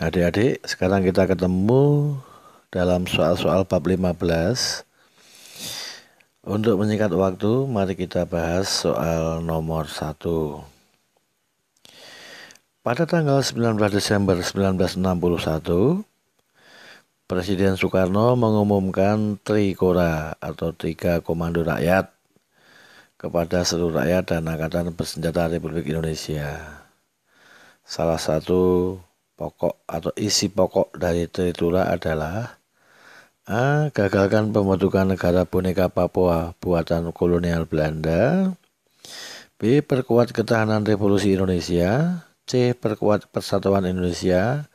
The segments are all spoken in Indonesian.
Adik-adik, sekarang kita ketemu dalam soal-soal bab 15. Untuk menyingkat waktu, mari kita bahas soal nomor 1. Pada tanggal 19 Desember 1961, Presiden Soekarno mengumumkan Trikora atau Tiga Komando Rakyat kepada seluruh rakyat dan Angkatan Bersenjata Republik Indonesia. Salah satu pokok atau isi pokok dari Tritura adalah A. Gagalkan pembentukan negara boneka Papua buatan kolonial Belanda B. Perkuat ketahanan revolusi Indonesia C. Perkuat persatuan Indonesia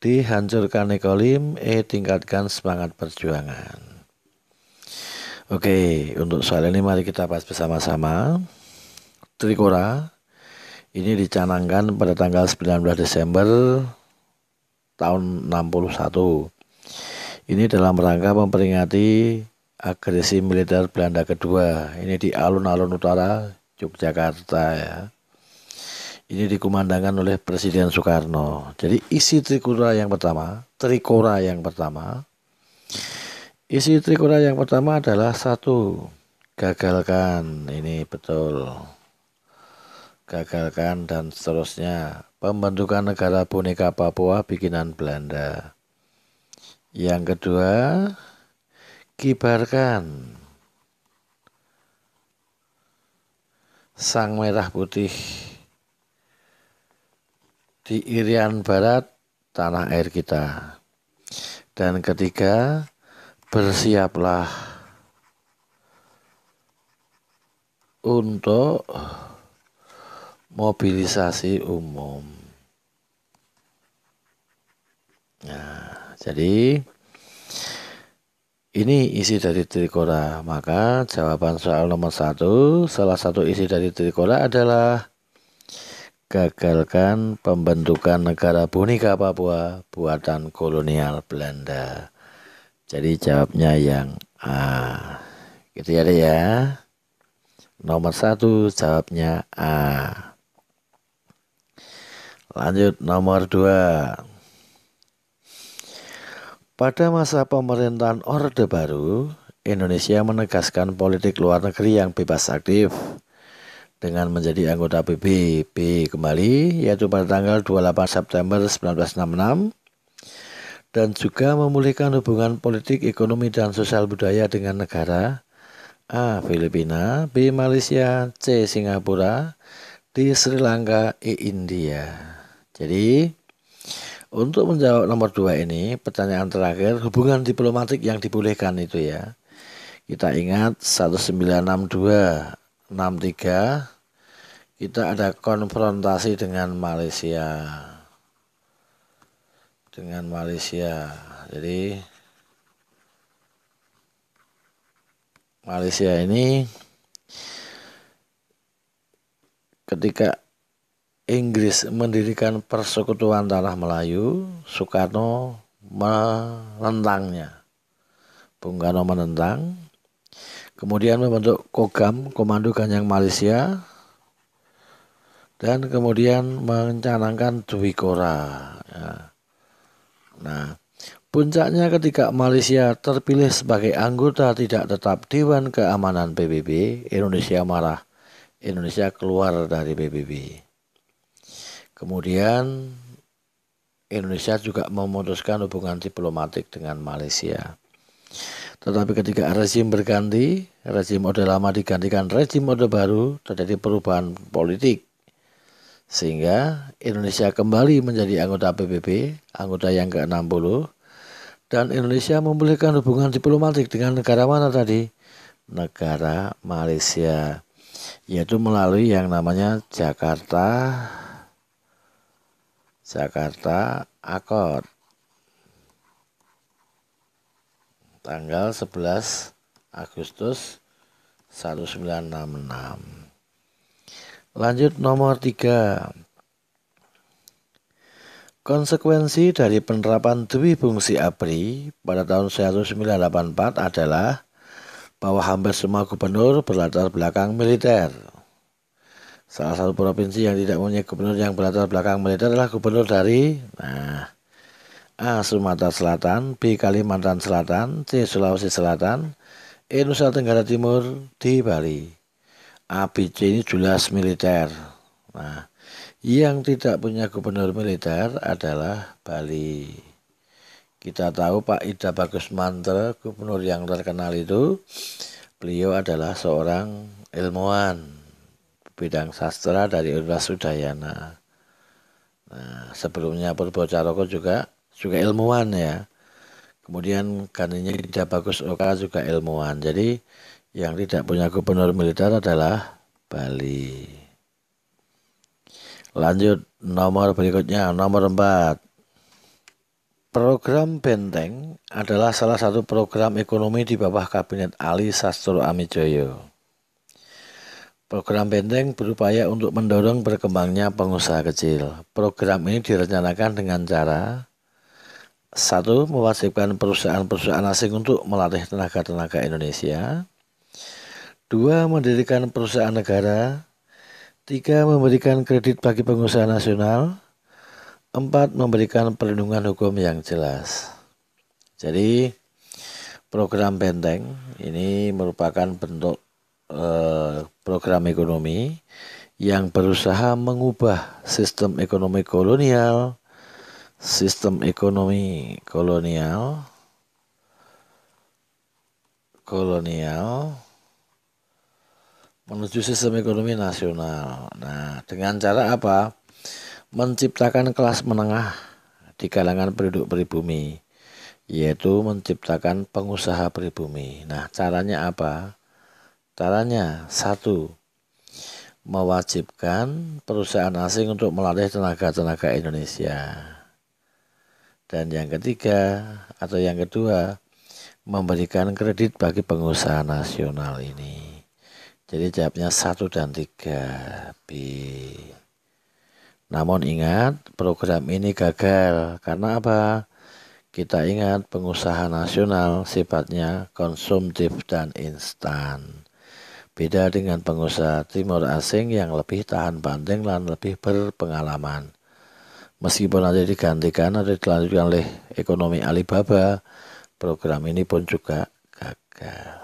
D. Hancurkan nekolim E. Tingkatkan semangat perjuangan Oke, untuk soal ini mari kita bahas bersama-sama. Trikora ini dicanangkan pada tanggal 19 Desember tahun 61. Ini dalam rangka memperingati agresi militer Belanda kedua. Ini di alun-alun utara Yogyakarta ya. Ini dikumandangkan oleh Presiden Soekarno. Jadi isi trikora yang pertama, trikora yang pertama, isi trikora yang pertama adalah satu gagalkan ini betul gagalkan, dan seterusnya. Pembentukan negara boneka Papua bikinan Belanda. Yang kedua, kibarkan sang merah putih di Irian Barat, tanah air kita. Dan ketiga, bersiaplah untuk mobilisasi umum. Nah, jadi ini isi dari Trikora. Maka jawaban soal nomor satu, salah satu isi dari Trikora adalah gagalkan pembentukan negara boneka Papua buatan kolonial Belanda. Jadi jawabnya yang A. Gitu ya, ya. Nomor satu jawabnya A. Lanjut nomor 2. Pada masa pemerintahan Orde Baru, Indonesia menegaskan politik luar negeri yang bebas aktif dengan menjadi anggota PBB kembali yaitu pada tanggal 28 September 1966 dan juga memulihkan hubungan politik, ekonomi, dan sosial budaya dengan negara A. Filipina B. Malaysia C. Singapura D. Sri Lanka E. India jadi untuk menjawab nomor dua ini pertanyaan terakhir hubungan diplomatik yang dibolehkan itu ya. Kita ingat 1962 63 kita ada konfrontasi dengan Malaysia. Dengan Malaysia. Jadi Malaysia ini ketika Inggris mendirikan persekutuan tanah Melayu, Soekarno menentangnya. Bung Karno menentang, kemudian membentuk Kogam, Komando Ganyang Malaysia, dan kemudian mencanangkan Dwikora. Ya. Nah, Puncaknya ketika Malaysia terpilih sebagai anggota tidak tetap Dewan Keamanan PBB, Indonesia marah. Indonesia keluar dari PBB. Kemudian Indonesia juga memutuskan hubungan diplomatik dengan Malaysia. Tetapi ketika rezim berganti, rezim orde lama digantikan rezim orde baru, terjadi perubahan politik. Sehingga Indonesia kembali menjadi anggota PBB, anggota yang ke-60, dan Indonesia memulihkan hubungan diplomatik dengan negara mana tadi? Negara Malaysia, yaitu melalui yang namanya Jakarta Jakarta Akord tanggal 11 Agustus 1966 lanjut nomor 3 Konsekuensi dari penerapan Dwi Fungsi ABRI pada tahun 1984 adalah bahwa hampir semua gubernur berlatar belakang militer. Salah satu provinsi yang tidak punya gubernur yang berlatar belakang militer adalah gubernur dari nah, A. Sumatera Selatan, B. Kalimantan Selatan, C. Sulawesi Selatan, E. Nusa Tenggara Timur, D. Bali. A, B, C ini jelas militer. Nah, yang tidak punya gubernur militer adalah Bali. Kita tahu Pak Ida Bagus Mantra, gubernur yang terkenal itu, beliau adalah seorang ilmuwan bidang sastra dari Universitas Udayana. Nah, sebelumnya Purbo Caroko juga juga ilmuwan ya. Kemudian kaninya tidak bagus Oka juga ilmuwan. Jadi yang tidak punya gubernur militer adalah Bali. Lanjut nomor berikutnya, nomor 4. Program Benteng adalah salah satu program ekonomi di bawah Kabinet Ali Sastro Amijoyo. Program Benteng berupaya untuk mendorong berkembangnya pengusaha kecil. Program ini direncanakan dengan cara satu mewajibkan perusahaan-perusahaan asing untuk melatih tenaga-tenaga Indonesia. Dua mendirikan perusahaan negara. Tiga memberikan kredit bagi pengusaha nasional. Empat memberikan perlindungan hukum yang jelas. Jadi program Benteng ini merupakan bentuk Eh, program ekonomi yang berusaha mengubah sistem ekonomi kolonial, sistem ekonomi kolonial, kolonial menuju sistem ekonomi nasional. Nah, dengan cara apa? Menciptakan kelas menengah di kalangan penduduk pribumi, yaitu menciptakan pengusaha pribumi. Nah, caranya apa? Caranya, satu, mewajibkan perusahaan asing untuk melatih tenaga-tenaga Indonesia. Dan yang ketiga atau yang kedua, memberikan kredit bagi pengusaha nasional ini. Jadi jawabnya satu dan tiga B. Namun ingat, program ini gagal karena apa? Kita ingat pengusaha nasional sifatnya konsumtif dan instan. Beda dengan pengusaha timur asing yang lebih tahan banting dan lebih berpengalaman. Meskipun nanti digantikan atau dilanjutkan oleh ekonomi Alibaba, program ini pun juga gagal.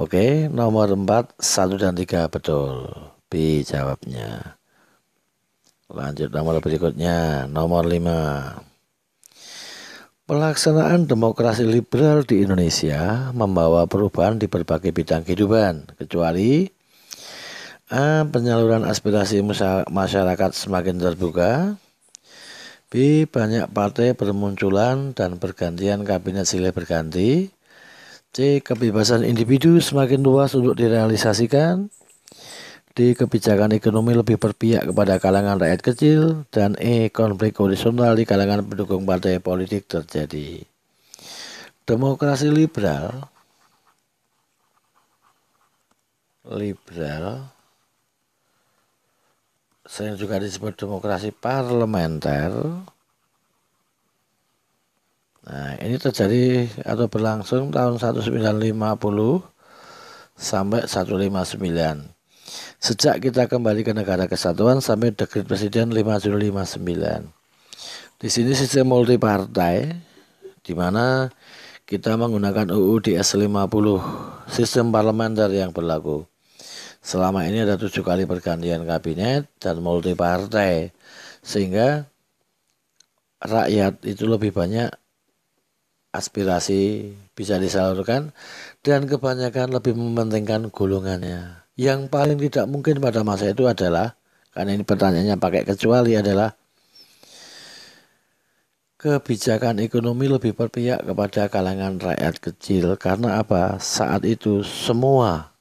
Oke, nomor 4, 1 dan 3 betul. B jawabnya. Lanjut nomor berikutnya, nomor 5. Pelaksanaan demokrasi liberal di Indonesia membawa perubahan di berbagai bidang kehidupan, kecuali A. Penyaluran aspirasi masyarakat semakin terbuka B. Banyak partai bermunculan dan pergantian kabinet silih berganti C. Kebebasan individu semakin luas untuk direalisasikan di kebijakan ekonomi lebih berpihak kepada kalangan rakyat kecil dan E. Konflik horizontal di kalangan pendukung partai politik terjadi. Demokrasi liberal liberal sering juga disebut demokrasi parlementer Nah, ini terjadi atau berlangsung tahun 1950 sampai 159 sejak kita kembali ke negara kesatuan sampai dekret presiden 559, Di sini sistem multipartai di mana kita menggunakan UUD S50 sistem parlementer yang berlaku. Selama ini ada tujuh kali pergantian kabinet dan multipartai sehingga rakyat itu lebih banyak aspirasi bisa disalurkan dan kebanyakan lebih mementingkan golongannya yang paling tidak mungkin pada masa itu adalah karena ini pertanyaannya pakai kecuali adalah kebijakan ekonomi lebih berpihak kepada kalangan rakyat kecil karena apa saat itu semua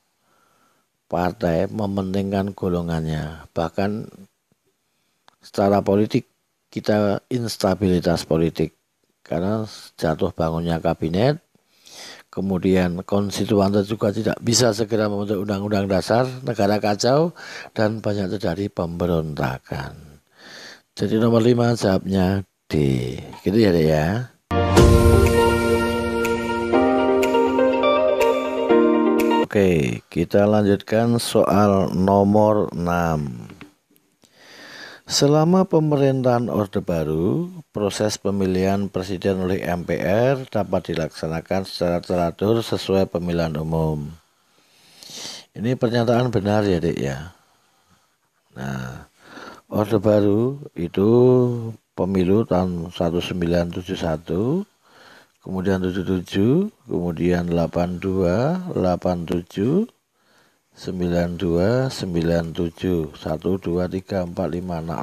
partai mementingkan golongannya bahkan secara politik kita instabilitas politik karena jatuh bangunnya kabinet kemudian konstituante juga tidak bisa segera membentuk undang-undang dasar negara kacau dan banyak terjadi pemberontakan. Jadi nomor lima jawabnya D. Gitu ya, ya. Oke, kita lanjutkan soal nomor enam. Selama pemerintahan Orde Baru, proses pemilihan presiden oleh MPR dapat dilaksanakan secara teratur sesuai pemilihan umum. Ini pernyataan benar ya, Dek ya. Nah, Orde Baru itu pemilu tahun 1971, kemudian 77, kemudian 82, 87, sembilan 92 97 1 2 3 4 5 6,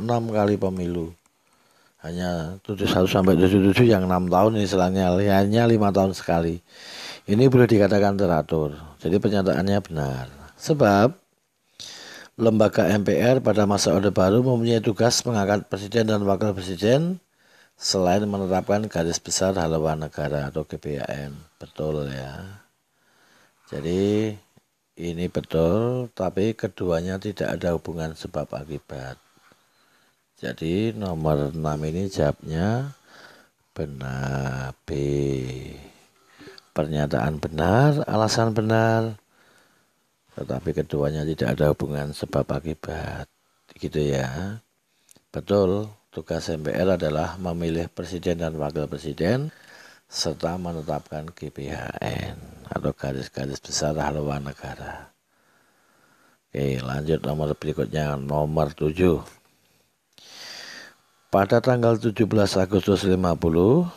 enam kali pemilu hanya tujuh satu sampai tujuh tujuh yang enam tahun ini istilahnya hanya lima tahun sekali ini boleh dikatakan teratur jadi pernyataannya benar sebab lembaga MPR pada masa Orde Baru mempunyai tugas mengangkat presiden dan wakil presiden selain menerapkan garis besar haluan negara atau GBHN betul ya jadi ini betul, tapi keduanya tidak ada hubungan sebab akibat. Jadi nomor 6 ini jawabnya benar B. Pernyataan benar, alasan benar, tetapi keduanya tidak ada hubungan sebab akibat. Gitu ya. Betul, tugas MPR adalah memilih presiden dan wakil presiden serta menetapkan GPHN atau garis-garis besar haluan negara. Oke, lanjut nomor berikutnya nomor 7. Pada tanggal 17 Agustus 50,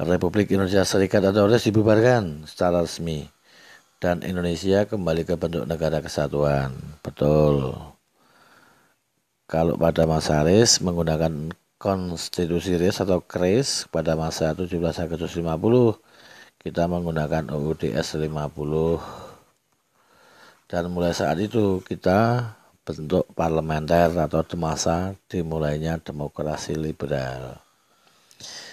Republik Indonesia Serikat atau Ores dibubarkan secara resmi dan Indonesia kembali ke bentuk negara kesatuan. Betul. Kalau pada masa RIS menggunakan konstitusi RIS atau KRIS pada masa 17 Agustus 50 kita menggunakan UUDS 50 dan mulai saat itu kita bentuk parlementer atau demasa dimulainya demokrasi liberal.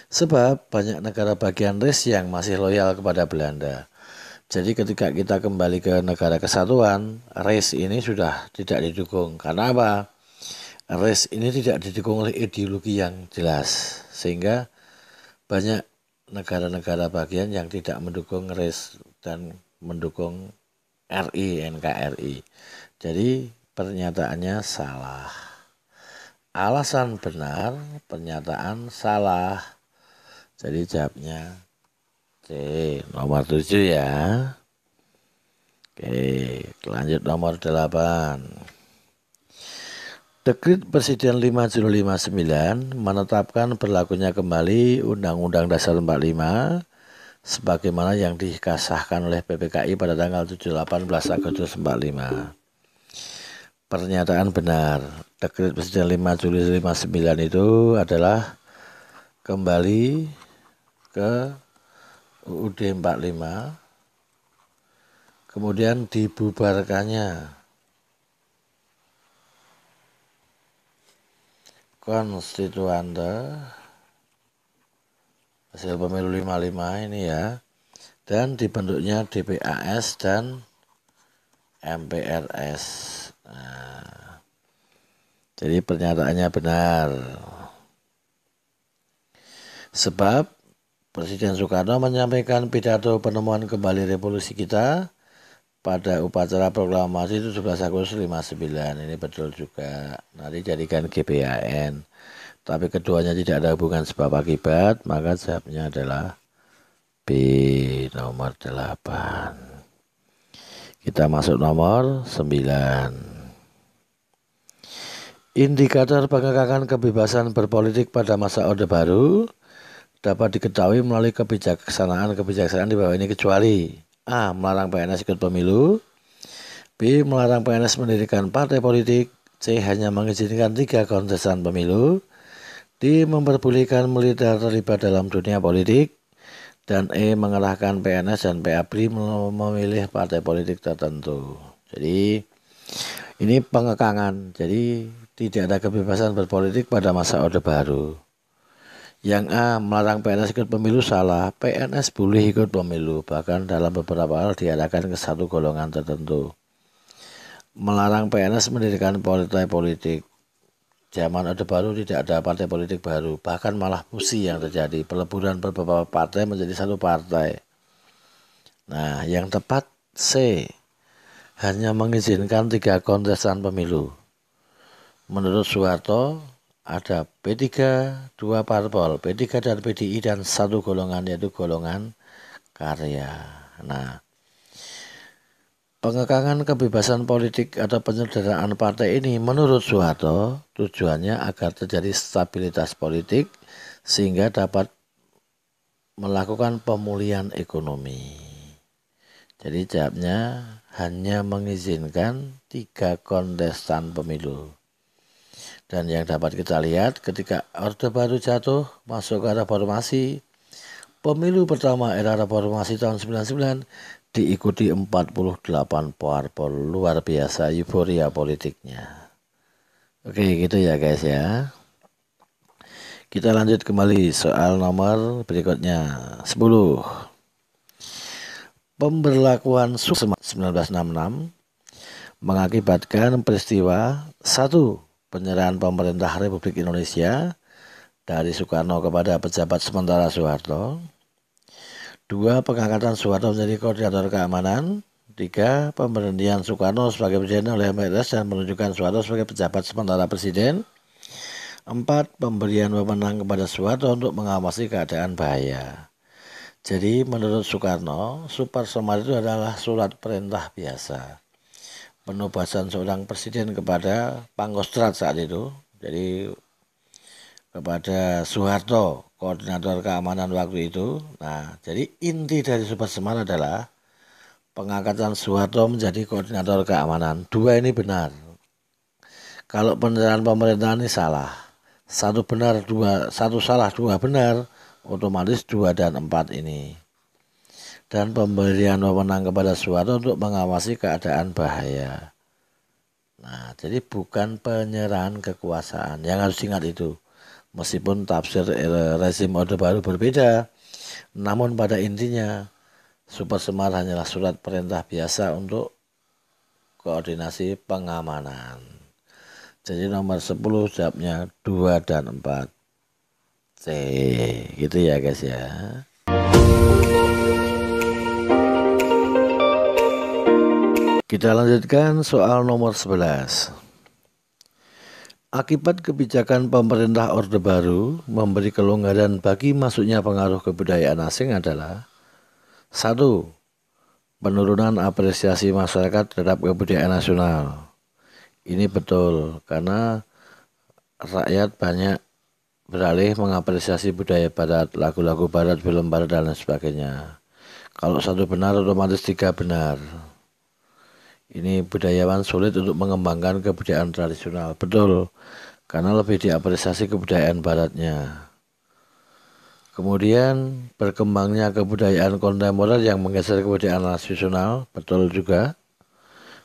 Sebab banyak negara bagian RIS yang masih loyal kepada Belanda. Jadi ketika kita kembali ke negara kesatuan, RIS ini sudah tidak didukung. Karena apa? RIS ini tidak didukung oleh ideologi yang jelas. Sehingga banyak negara-negara bagian yang tidak mendukung RIS dan mendukung RI NKRI. Jadi pernyataannya salah. Alasan benar, pernyataan salah. Jadi jawabnya C, nomor 7 ya. Oke, lanjut nomor 8. Dekrit Presiden 5059 menetapkan berlakunya kembali Undang-Undang Dasar 45 sebagaimana yang dikasahkan oleh PPKI pada tanggal 18 Agustus 45. Pernyataan benar, Dekret Presiden 5059 itu adalah kembali ke UUD 45 kemudian dibubarkannya konstituante hasil pemilu 55 ini ya dan dibentuknya DPAS dan MPRS nah, jadi pernyataannya benar sebab Presiden Soekarno menyampaikan pidato penemuan kembali revolusi kita pada upacara proklamasi saya Agustus 59 ini betul juga nanti jadikan GPAN tapi keduanya tidak ada hubungan sebab akibat maka jawabnya adalah B nomor 8 kita masuk nomor 9 indikator pengekangan kebebasan berpolitik pada masa Orde Baru dapat diketahui melalui kebijaksanaan-kebijaksanaan di bawah ini kecuali A. Melarang PNS ikut pemilu B. Melarang PNS mendirikan partai politik C. Hanya mengizinkan tiga kontestan pemilu D. Memperbolehkan militer terlibat dalam dunia politik dan E. Mengerahkan PNS dan PABRI memilih partai politik tertentu jadi ini pengekangan jadi tidak ada kebebasan berpolitik pada masa Orde Baru yang A melarang PNS ikut pemilu salah. PNS boleh ikut pemilu, bahkan dalam beberapa hal diadakan ke satu golongan tertentu. Melarang PNS mendirikan partai politik. Zaman Orde Baru tidak ada partai politik baru, bahkan malah fusi yang terjadi. Peleburan beberapa partai menjadi satu partai. Nah, yang tepat C. Hanya mengizinkan tiga kontestan pemilu. Menurut Soeharto, ada P3 dua parpol, P3 dan PDI dan satu golongan yaitu golongan karya. Nah, pengekangan kebebasan politik atau penyederhanaan partai ini menurut Soeharto tujuannya agar terjadi stabilitas politik sehingga dapat melakukan pemulihan ekonomi. Jadi jawabnya hanya mengizinkan tiga kontestan pemilu. Dan yang dapat kita lihat ketika Orde Baru jatuh masuk ke reformasi, pemilu pertama era reformasi tahun 99 diikuti 48 parpol luar biasa euforia politiknya. Oke gitu ya guys ya. Kita lanjut kembali soal nomor berikutnya 10. Pemberlakuan Sukses 1966 mengakibatkan peristiwa 1 penyerahan pemerintah Republik Indonesia dari Soekarno kepada pejabat sementara Soeharto. Dua, pengangkatan Soeharto menjadi koordinator keamanan. Tiga, pemberhentian Soekarno sebagai presiden oleh MRS dan menunjukkan Soeharto sebagai pejabat sementara presiden. Empat, pemberian wewenang kepada Soeharto untuk mengawasi keadaan bahaya. Jadi menurut Soekarno, Super semar itu adalah surat perintah biasa penugasan seorang presiden kepada Pangkostrat saat itu. Jadi kepada Soeharto, koordinator keamanan waktu itu. Nah, jadi inti dari Sobat Semar adalah pengangkatan Soeharto menjadi koordinator keamanan. Dua ini benar. Kalau penerangan pemerintahan ini salah. Satu benar, dua, satu salah, dua benar, otomatis dua dan empat ini dan pemberian wewenang kepada suatu untuk mengawasi keadaan bahaya. Nah, jadi bukan penyerahan kekuasaan yang harus ingat itu. Meskipun tafsir er, rezim Orde Baru berbeda, namun pada intinya Super Semar hanyalah surat perintah biasa untuk koordinasi pengamanan. Jadi nomor 10 jawabnya 2 dan 4. C, gitu ya guys ya. Kita lanjutkan soal nomor 11. Akibat kebijakan pemerintah Orde Baru memberi kelonggaran bagi masuknya pengaruh kebudayaan asing adalah satu Penurunan apresiasi masyarakat terhadap kebudayaan nasional. Ini betul karena rakyat banyak beralih mengapresiasi budaya barat, lagu-lagu barat, film barat dan lain sebagainya. Kalau satu benar otomatis tiga benar. Ini budayawan sulit untuk mengembangkan kebudayaan tradisional. Betul, karena lebih diapresiasi kebudayaan baratnya. Kemudian berkembangnya kebudayaan kontemporer yang menggeser kebudayaan nasional, betul juga.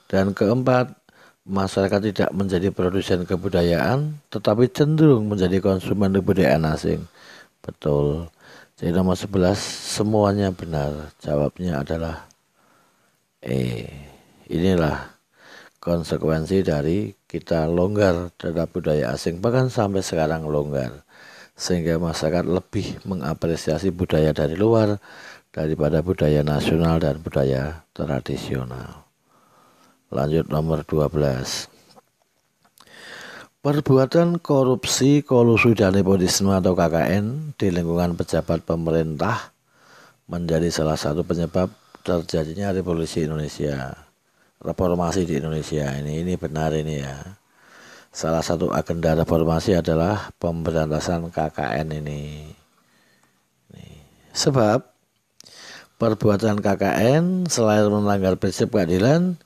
Dan keempat, masyarakat tidak menjadi produsen kebudayaan, tetapi cenderung menjadi konsumen kebudayaan asing. Betul. Jadi nomor 11, semuanya benar. Jawabnya adalah E. Inilah konsekuensi dari kita longgar terhadap budaya asing, bahkan sampai sekarang longgar. Sehingga masyarakat lebih mengapresiasi budaya dari luar daripada budaya nasional dan budaya tradisional. Lanjut nomor 12. Perbuatan korupsi, kolusi dan nepotisme atau KKN di lingkungan pejabat pemerintah menjadi salah satu penyebab terjadinya revolusi Indonesia reformasi di Indonesia ini ini benar ini ya salah satu agenda reformasi adalah pemberantasan KKN ini sebab perbuatan KKN selain melanggar prinsip keadilan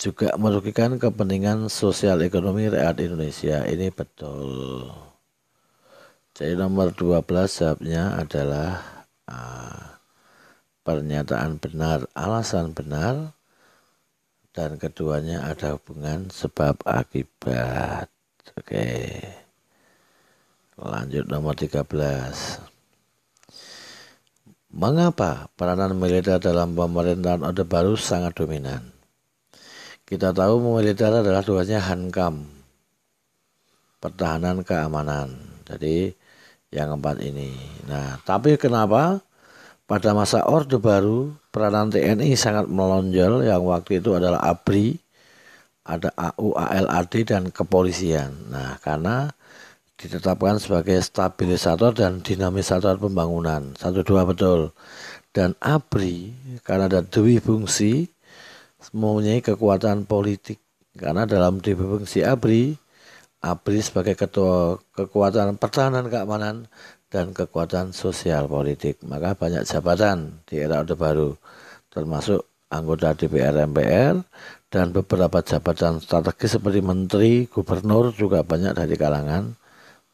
juga merugikan kepentingan sosial ekonomi rakyat Indonesia ini betul jadi nomor 12 jawabnya adalah A. Ah, pernyataan benar, alasan benar, dan keduanya ada hubungan sebab akibat. Oke. Lanjut nomor 13. Mengapa peranan militer dalam pemerintahan Orde Baru sangat dominan? Kita tahu militer adalah tugasnya hankam, pertahanan keamanan. Jadi yang keempat ini. Nah, tapi kenapa pada masa Orde Baru, peranan TNI sangat melonjol yang waktu itu adalah ABRI, ada AU, ALAD, dan kepolisian. Nah, karena ditetapkan sebagai stabilisator dan dinamisator pembangunan. Satu dua betul. Dan ABRI, karena ada dua fungsi, mempunyai kekuatan politik. Karena dalam dua fungsi ABRI, ABRI sebagai ketua kekuatan pertahanan keamanan dan kekuatan sosial politik. Maka banyak jabatan di era Orde Baru, termasuk anggota DPR MPR dan beberapa jabatan strategis seperti menteri, gubernur juga banyak dari kalangan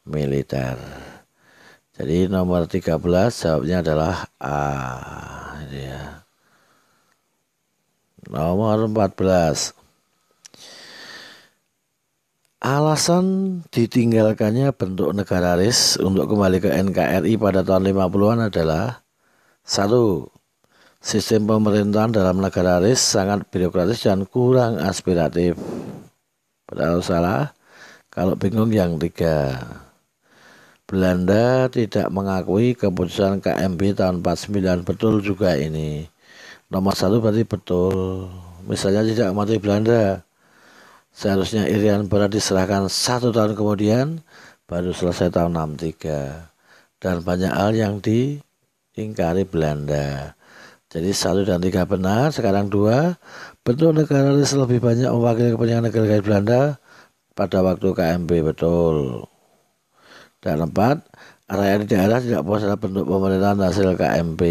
militer. Jadi nomor 13 jawabnya adalah A. Ya. Nomor 14 Alasan ditinggalkannya bentuk negararis untuk kembali ke NKRI pada tahun 50-an adalah satu, sistem pemerintahan dalam negararis sangat birokratis dan kurang aspiratif. Padahal salah, kalau bingung yang tiga. Belanda tidak mengakui keputusan KMB tahun 49 betul juga ini. Nomor satu berarti betul. Misalnya tidak mati Belanda, Seharusnya Irian Barat diserahkan satu tahun kemudian, baru selesai tahun 63. Dan banyak hal yang diingkari Belanda. Jadi satu dan tiga benar, sekarang dua. Bentuk negara ini lebih banyak mewakili kepentingan negara Belanda pada waktu KMB, betul. Dan empat, rakyat di daerah tidak puas terhadap bentuk pemerintahan hasil KMP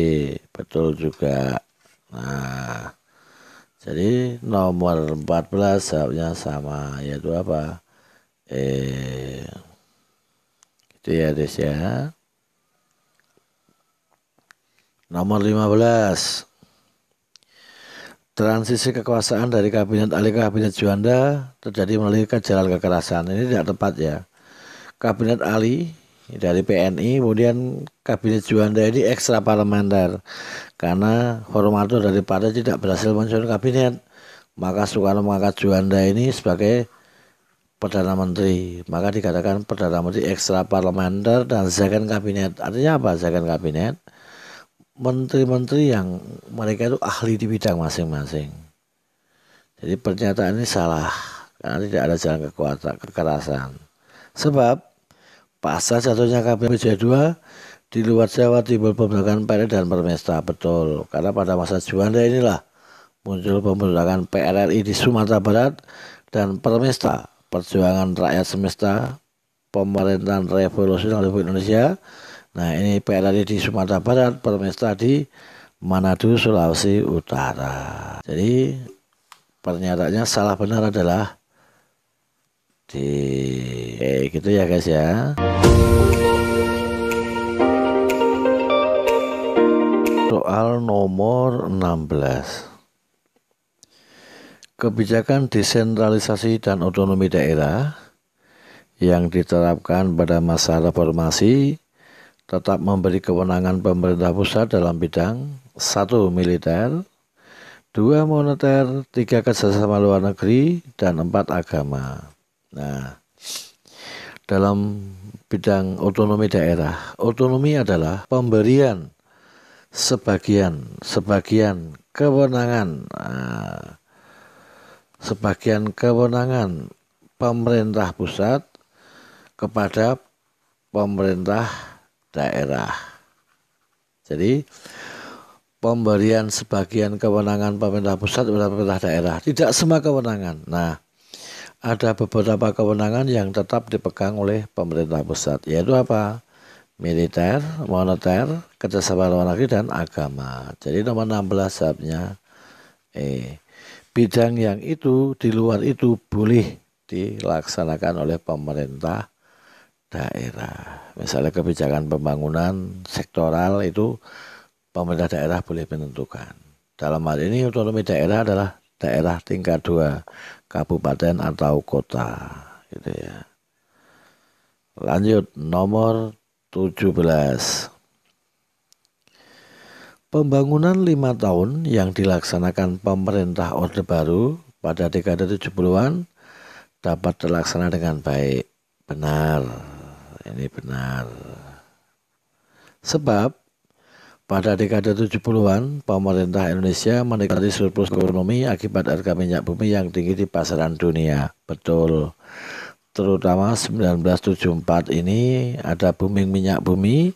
betul juga. Nah, jadi nomor 14 jawabnya sama yaitu apa? Eh itu ya Des ya. Nomor 15 Transisi kekuasaan dari kabinet Ali ke kabinet Juanda terjadi melalui jalan kekerasan. Ini tidak tepat ya. Kabinet Ali dari PNI kemudian kabinet Juanda ini ekstra parlementer karena Formato daripada tidak berhasil muncul kabinet maka Soekarno mengangkat Juanda ini sebagai perdana menteri maka dikatakan perdana menteri ekstra parlementer dan second kabinet artinya apa second kabinet menteri-menteri yang mereka itu ahli di bidang masing-masing jadi pernyataan ini salah karena tidak ada jalan kekuatan kekerasan sebab Pasal jatuhnya KPBJ2 di luar Jawa timbul pembelakan PRRI dan Permesta betul karena pada masa Juanda inilah muncul pembelakan PRRI di Sumatera Barat dan Permesta perjuangan rakyat semesta pemerintahan revolusioner Republik Indonesia nah ini PRRI di Sumatera Barat Permesta di Manado Sulawesi Utara jadi pernyataannya salah benar adalah di eh, gitu ya guys ya Soal nomor 16 Kebijakan desentralisasi dan otonomi daerah yang diterapkan pada masa reformasi tetap memberi kewenangan pemerintah pusat dalam bidang satu militer, dua moneter, tiga kerjasama luar negeri, dan empat agama. Nah, dalam bidang otonomi daerah. Otonomi adalah pemberian sebagian sebagian kewenangan ah, sebagian kewenangan pemerintah pusat kepada pemerintah daerah. Jadi pemberian sebagian kewenangan pemerintah pusat kepada pemerintah daerah, tidak semua kewenangan. Nah, ada beberapa kewenangan yang tetap dipegang oleh pemerintah pusat, yaitu apa? Militer, moneter, kerjasama luar negeri, dan agama. Jadi nomor 16 sabnya eh, Bidang yang itu di luar itu boleh dilaksanakan oleh pemerintah daerah. Misalnya kebijakan pembangunan sektoral itu pemerintah daerah boleh menentukan. Dalam hal ini otonomi daerah adalah daerah tingkat 2 kabupaten atau kota gitu ya. Lanjut nomor 17. Pembangunan lima tahun yang dilaksanakan pemerintah Orde Baru pada dekade 70-an dapat terlaksana dengan baik. Benar. Ini benar. Sebab pada dekade 70-an, pemerintah Indonesia menikmati surplus ekonomi akibat harga minyak bumi yang tinggi di pasaran dunia. Betul. Terutama 1974 ini ada booming minyak bumi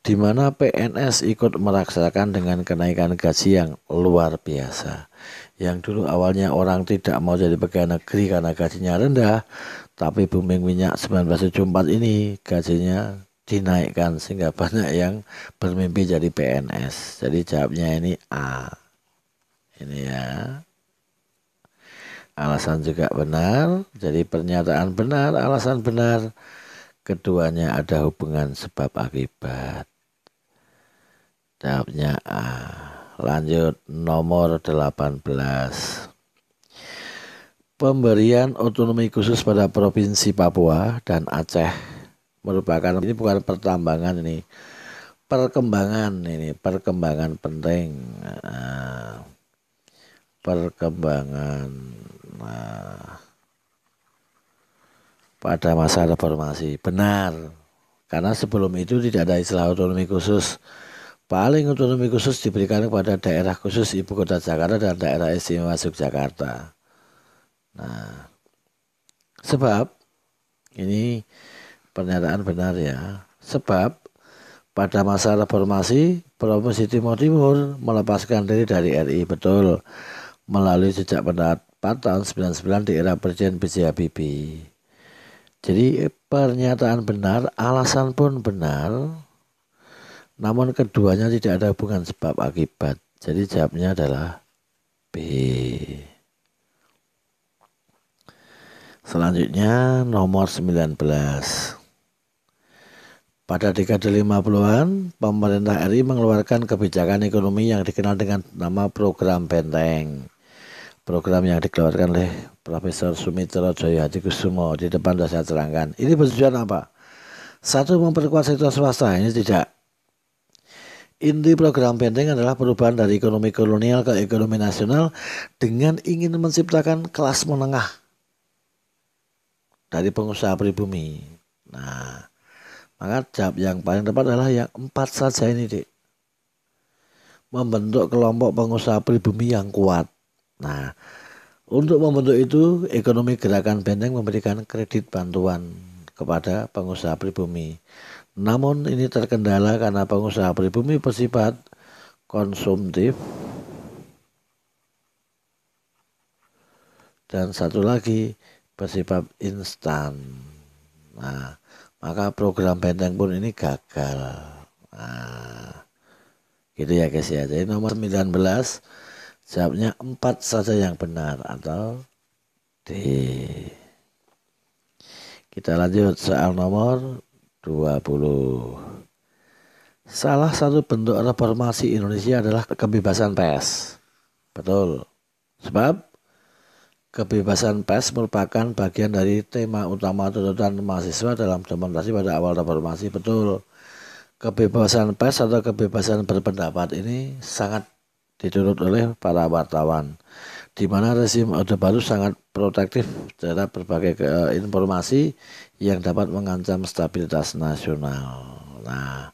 di mana PNS ikut merasakan dengan kenaikan gaji yang luar biasa. Yang dulu awalnya orang tidak mau jadi pegawai negeri karena gajinya rendah, tapi booming minyak 1974 ini gajinya dinaikkan sehingga banyak yang bermimpi jadi PNS. Jadi jawabnya ini A. Ini ya. Alasan juga benar, jadi pernyataan benar, alasan benar. Keduanya ada hubungan sebab akibat. Jawabnya A. Lanjut nomor 18. Pemberian otonomi khusus pada Provinsi Papua dan Aceh merupakan ini bukan pertambangan ini perkembangan ini perkembangan penting nah, perkembangan nah, pada masa reformasi benar karena sebelum itu tidak ada istilah otonomi khusus paling otonomi khusus diberikan kepada daerah khusus ibu kota Jakarta dan daerah istimewa Yogyakarta nah sebab ini pernyataan benar ya. Sebab pada masa reformasi Provinsi Timur Timur melepaskan diri dari RI betul melalui sejak pendapat tahun 99 di era Presiden B.J. Habibie. Jadi pernyataan benar, alasan pun benar, namun keduanya tidak ada hubungan sebab akibat. Jadi jawabnya adalah B. Selanjutnya nomor 19. Pada dekade 50-an, pemerintah RI mengeluarkan kebijakan ekonomi yang dikenal dengan nama Program Benteng. Program yang dikeluarkan oleh Profesor Sumitro Joyohadi Kusumo di depan sudah saya terangkan. Ini bertujuan apa? Satu, memperkuat sektor swasta, ini tidak. Inti program Benteng adalah perubahan dari ekonomi kolonial ke ekonomi nasional dengan ingin menciptakan kelas menengah dari pengusaha pribumi. Nah, maka jawab yang paling tepat adalah yang empat saja ini, Dik. Membentuk kelompok pengusaha pribumi yang kuat. Nah, untuk membentuk itu, ekonomi gerakan benteng memberikan kredit bantuan kepada pengusaha pribumi. Namun ini terkendala karena pengusaha pribumi bersifat konsumtif. Dan satu lagi bersifat instan. Nah, maka program benteng pun ini gagal. Nah, gitu ya guys ya. Jadi nomor 19 jawabnya 4 saja yang benar atau D. Kita lanjut soal nomor 20. Salah satu bentuk reformasi Indonesia adalah kebebasan pers. Betul. Sebab Kebebasan pers merupakan bagian dari tema utama tuntutan mahasiswa dalam demonstrasi pada awal reformasi. Betul, kebebasan pers atau kebebasan berpendapat ini sangat dituntut oleh para wartawan, di mana rezim Orde Baru sangat protektif terhadap berbagai eh, informasi yang dapat mengancam stabilitas nasional. Nah,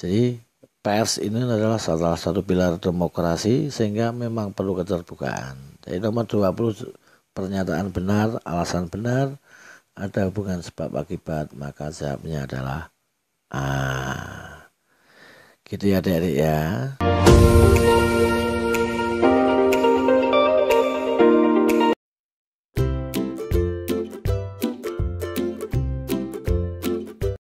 jadi pers ini adalah salah satu pilar demokrasi sehingga memang perlu keterbukaan. Jadi nomor 20 pernyataan benar, alasan benar, ada hubungan sebab akibat, maka jawabnya adalah A. Ah, gitu ya adik-adik ya.